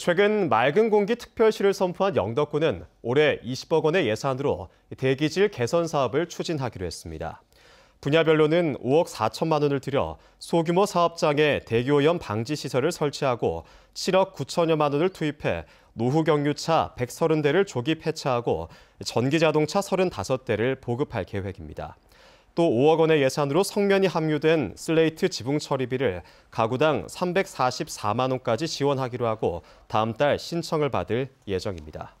최근 맑은 공기 특별시를 선포한 영덕군은 올해 20억 원의 예산으로 대기질 개선 사업을 추진하기로 했습니다. 분야별로는 5억 4천만 원을 들여 소규모 사업장에 대기오염 방지 시설을 설치하고 7억 9천여만 원을 투입해 노후 경유차 130대를 조기 폐차하고 전기 자동차 35대를 보급할 계획입니다. 또 5억 원의 예산으로 성면이 함유된 슬레이트 지붕 처리비를 가구당 344만 원까지 지원하기로 하고 다음 달 신청을 받을 예정입니다.